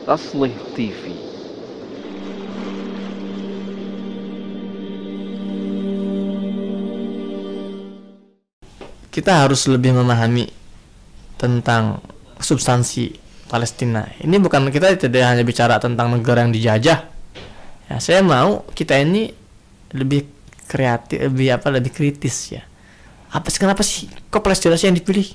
Tasleh TV kita harus lebih memahami tentang substansi Palestina. Ini bukan kita tidak hanya bicara tentang negara yang dijajah. Ya, saya mau kita ini lebih kreatif, lebih apa, lebih kritis ya. Apa sih kenapa sih kok Palestina sih yang dipilih?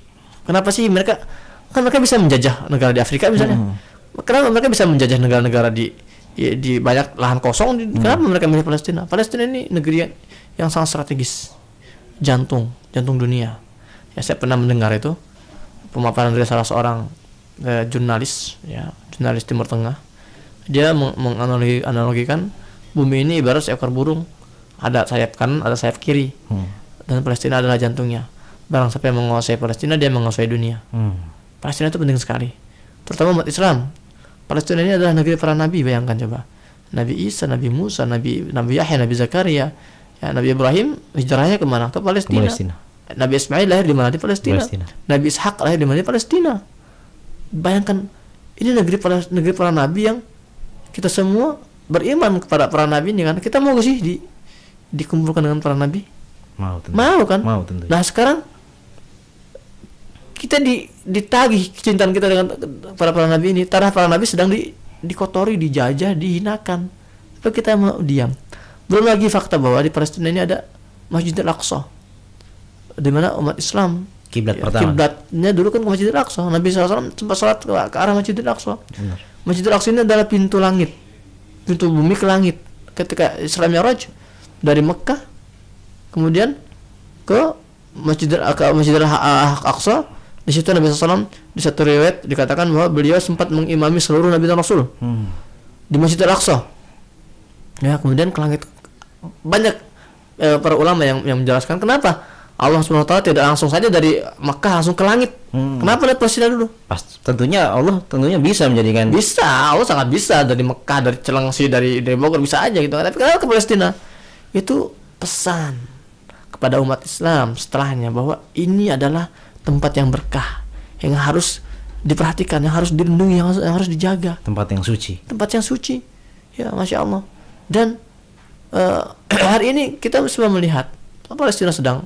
Kenapa sih mereka kan mereka bisa menjajah negara di Afrika misalnya. Hmm kenapa mereka bisa menjajah negara-negara di ya, di banyak lahan kosong di, hmm. kenapa mereka milih Palestina Palestina ini negeri yang, yang sangat strategis jantung jantung dunia ya saya pernah mendengar itu pemaparan dari salah seorang eh, jurnalis ya jurnalis Timur Tengah dia meng menganalogikan bumi ini ibarat seekor burung ada sayap kanan ada sayap kiri hmm. dan Palestina adalah jantungnya barang siapa yang menguasai Palestina dia menguasai dunia hmm. Palestina itu penting sekali terutama umat Islam Palestina ini adalah negeri para nabi, bayangkan coba. Nabi Isa, Nabi Musa, Nabi Nabi Yahya, Nabi Zakaria, ya, Nabi Ibrahim hijrahnya kemana? Ke Palestina. Ke Palestina. Nabi Ismail lahir di mana? Di Palestina. Palestina. Nabi Ishak lahir di mana? Di Palestina. Bayangkan ini negeri para negeri para nabi yang kita semua beriman kepada para nabi ini kan. Kita mau sih di dikumpulkan dengan para nabi? Mau tentu. Mau kan? Mau tentu. Nah, sekarang kita di, ditagih kecintaan kita dengan para para nabi ini tanah para nabi sedang di, dikotori dijajah dihinakan tapi kita mau diam belum lagi fakta bahwa di Palestina ini ada Masjid Al-Aqsa di mana umat Islam kiblat ya, pertama kiblatnya dulu kan ke Masjid Al-Aqsa Nabi SAW sempat sholat ke, ke arah Masjid Al-Aqsa Masjid Al-Aqsa ini adalah pintu langit pintu bumi ke langit ketika Islam Mi'raj dari Mekah kemudian ke Masjid Al-Aqsa di situ Nabi SAW di satu riwayat dikatakan bahwa beliau sempat mengimami seluruh Nabi dan Rasul hmm. di Masjid Al Aqsa. Ya kemudian ke langit banyak eh, para ulama yang yang menjelaskan kenapa Allah swt tidak langsung saja dari Mekah langsung ke langit. Hmm. Kenapa lihat Palestina dulu? Pas, tentunya Allah tentunya bisa menjadikan. Bisa, Allah sangat bisa dari Mekah, dari Celengsi, dari dari Bogor bisa aja gitu. Tapi kenapa ke Palestina? Itu pesan kepada umat Islam setelahnya bahwa ini adalah tempat yang berkah yang harus diperhatikan, yang harus dilindungi, yang harus, yang harus dijaga. Tempat yang suci. Tempat yang suci. Ya, masya Allah. Dan uh, hari ini kita semua melihat Palestina sedang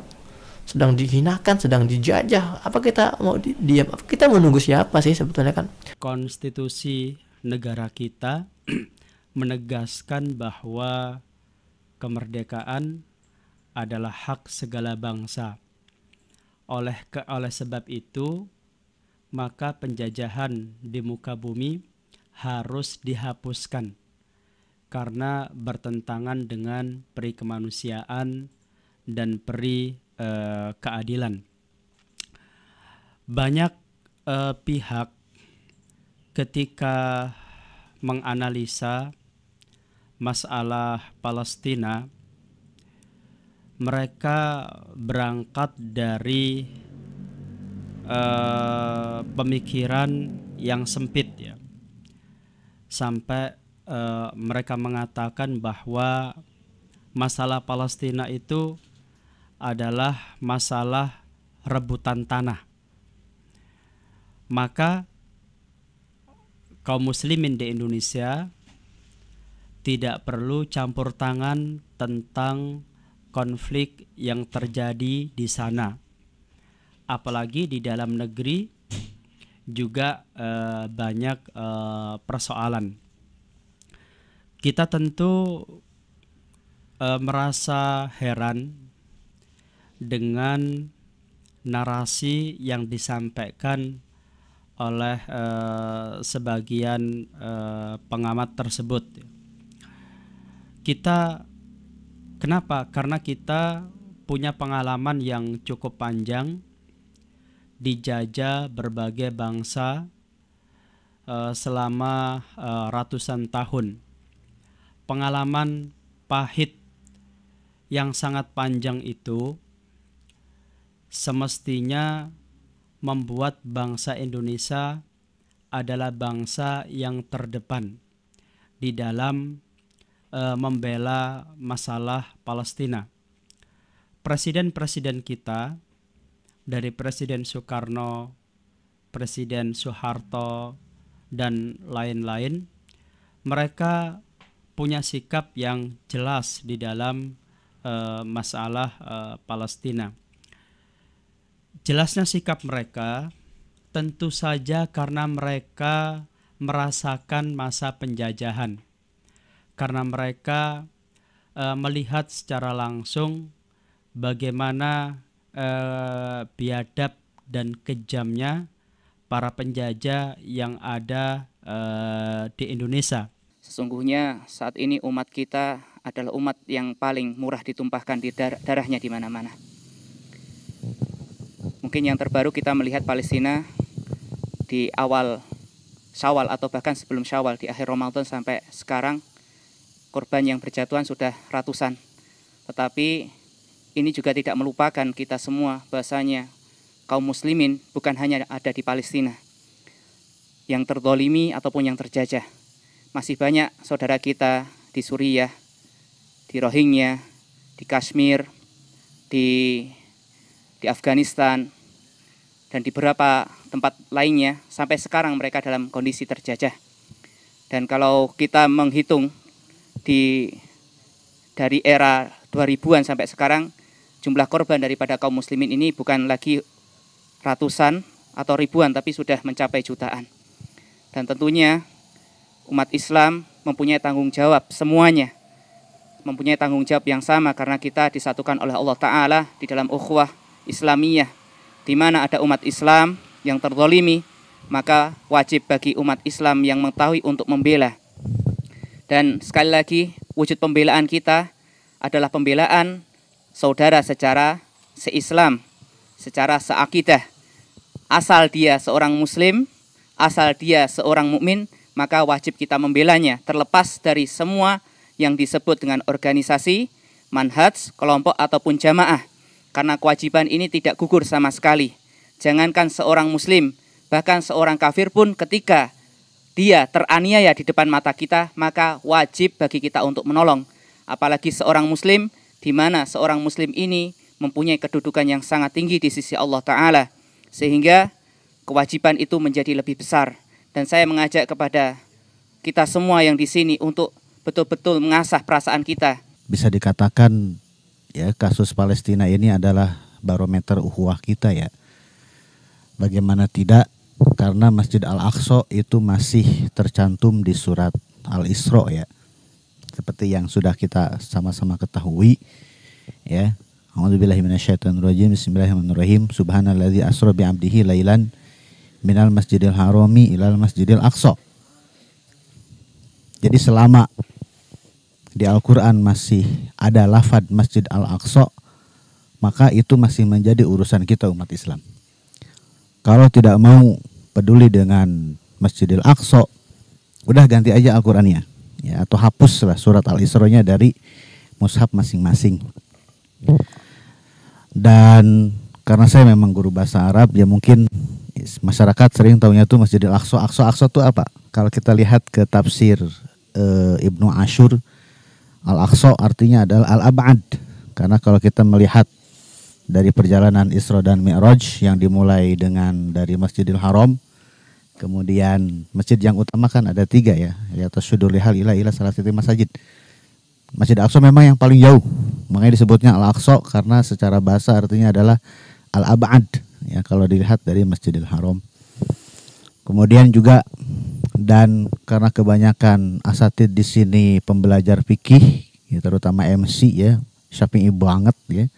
sedang dihinakan, sedang dijajah. Apa kita mau di, diam? Apa kita menunggu siapa sih sebetulnya kan? Konstitusi negara kita menegaskan bahwa kemerdekaan adalah hak segala bangsa. Oleh ke, oleh sebab itu, maka penjajahan di muka bumi harus dihapuskan karena bertentangan dengan peri kemanusiaan dan peri eh, keadilan. Banyak eh, pihak ketika menganalisa masalah Palestina mereka berangkat dari uh, pemikiran yang sempit ya sampai uh, mereka mengatakan bahwa masalah Palestina itu adalah masalah rebutan tanah maka kaum muslimin di Indonesia tidak perlu campur tangan tentang konflik yang terjadi di sana. Apalagi di dalam negeri juga e, banyak e, persoalan. Kita tentu e, merasa heran dengan narasi yang disampaikan oleh e, sebagian e, pengamat tersebut. Kita Kenapa? Karena kita punya pengalaman yang cukup panjang dijajah berbagai bangsa uh, selama uh, ratusan tahun. Pengalaman pahit yang sangat panjang itu semestinya membuat bangsa Indonesia adalah bangsa yang terdepan di dalam uh, membela masalah Palestina. Presiden-presiden kita dari Presiden Soekarno, Presiden Soeharto dan lain-lain, mereka punya sikap yang jelas di dalam uh, masalah uh, Palestina. Jelasnya sikap mereka tentu saja karena mereka merasakan masa penjajahan karena mereka uh, melihat secara langsung bagaimana uh, biadab dan kejamnya para penjajah yang ada uh, di Indonesia. Sesungguhnya saat ini umat kita adalah umat yang paling murah ditumpahkan di dar darahnya di mana-mana. Mungkin yang terbaru kita melihat Palestina di awal Syawal atau bahkan sebelum Syawal di akhir Ramadan sampai sekarang korban yang berjatuhan sudah ratusan. Tetapi ini juga tidak melupakan kita semua bahasanya kaum muslimin bukan hanya ada di Palestina yang terdolimi ataupun yang terjajah. Masih banyak saudara kita di Suriah, di Rohingya, di Kashmir, di di Afghanistan dan di beberapa tempat lainnya sampai sekarang mereka dalam kondisi terjajah. Dan kalau kita menghitung di dari era 2000-an sampai sekarang jumlah korban daripada kaum muslimin ini bukan lagi ratusan atau ribuan tapi sudah mencapai jutaan. Dan tentunya umat Islam mempunyai tanggung jawab semuanya mempunyai tanggung jawab yang sama karena kita disatukan oleh Allah taala di dalam ukhwah Islamiyah di mana ada umat Islam yang terzolimi maka wajib bagi umat Islam yang mengetahui untuk membela dan sekali lagi, wujud pembelaan kita adalah pembelaan saudara secara seislam, secara seakidah. Asal dia seorang muslim, asal dia seorang mukmin, maka wajib kita membelanya terlepas dari semua yang disebut dengan organisasi, manhaj, kelompok ataupun jamaah. Karena kewajiban ini tidak gugur sama sekali. Jangankan seorang muslim, bahkan seorang kafir pun ketika dia teraniaya di depan mata kita, maka wajib bagi kita untuk menolong. Apalagi seorang muslim, di mana seorang muslim ini mempunyai kedudukan yang sangat tinggi di sisi Allah Ta'ala. Sehingga kewajiban itu menjadi lebih besar. Dan saya mengajak kepada kita semua yang di sini untuk betul-betul mengasah perasaan kita. Bisa dikatakan ya kasus Palestina ini adalah barometer uhuah kita ya. Bagaimana tidak karena Masjid Al-Aqsa itu masih tercantum di surat Al-Isra ya. Seperti yang sudah kita sama-sama ketahui ya. A'udzubillahi minasyaitonirrajim. Bismillahirrahmanirrahim. Subhanalladzi asra bi 'abdihi lailan minal Masjidil Harami ilal Masjidil Aqsa. Jadi selama di Al-Qur'an masih ada lafad Masjid Al-Aqsa, maka itu masih menjadi urusan kita umat Islam kalau tidak mau peduli dengan Masjidil Aqsa, udah ganti aja Al-Qur'annya ya atau hapuslah surat Al-Isra-nya dari mushaf masing-masing. Dan karena saya memang guru bahasa Arab, ya mungkin masyarakat sering taunya tuh Masjidil Aqsa. Aqsa Aqsa tuh apa? Kalau kita lihat ke tafsir e, Ibnu Asyur, Al-Aqsa artinya adalah Al-Ab'ad. Karena kalau kita melihat dari perjalanan Isra dan Mi'raj yang dimulai dengan dari Masjidil Haram kemudian masjid yang utama kan ada tiga ya yaitu Sudur Lihal ilah Ilah salah satu masjid Masjid Al Aqsa memang yang paling jauh makanya disebutnya Al-Aqsa karena secara bahasa artinya adalah Al-Abad ya kalau dilihat dari Masjidil Haram kemudian juga dan karena kebanyakan asatid di sini pembelajar fikih ya, terutama MC ya Syafi'i banget ya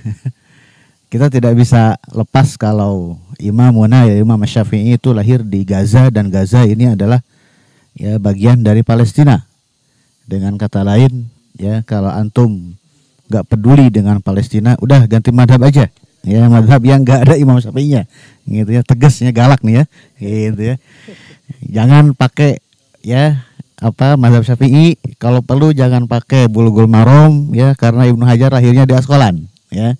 kita tidak bisa lepas kalau Imam Muna ya Imam Syafi'i itu lahir di Gaza dan Gaza ini adalah ya bagian dari Palestina. Dengan kata lain ya kalau antum nggak peduli dengan Palestina, udah ganti madhab aja. Ya madhab yang nggak ada Imam Syafi'inya, gitu ya tegasnya galak nih ya, gitu ya. Jangan pakai ya apa madhab Syafi'i, kalau perlu jangan pakai bulugul marom ya karena Ibnu Hajar lahirnya di Askolan ya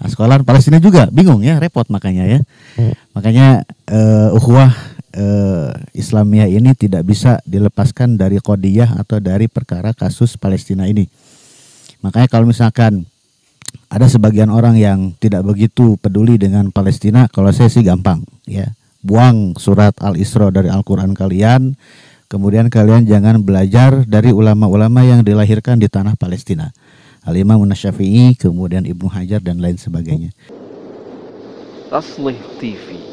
nah, sekolah Palestina juga bingung ya repot makanya ya hmm. makanya uh, ukhuwah uh, Islamiyah ini tidak bisa dilepaskan dari kodiyah atau dari perkara kasus Palestina ini makanya kalau misalkan ada sebagian orang yang tidak begitu peduli dengan Palestina kalau saya sih gampang ya buang surat Al-Isra dari Al-Qur'an kalian kemudian kalian jangan belajar dari ulama-ulama yang dilahirkan di tanah Palestina Al-Imam Nasyafi'i, kemudian Ibnu Hajar dan lain sebagainya. Taslih TV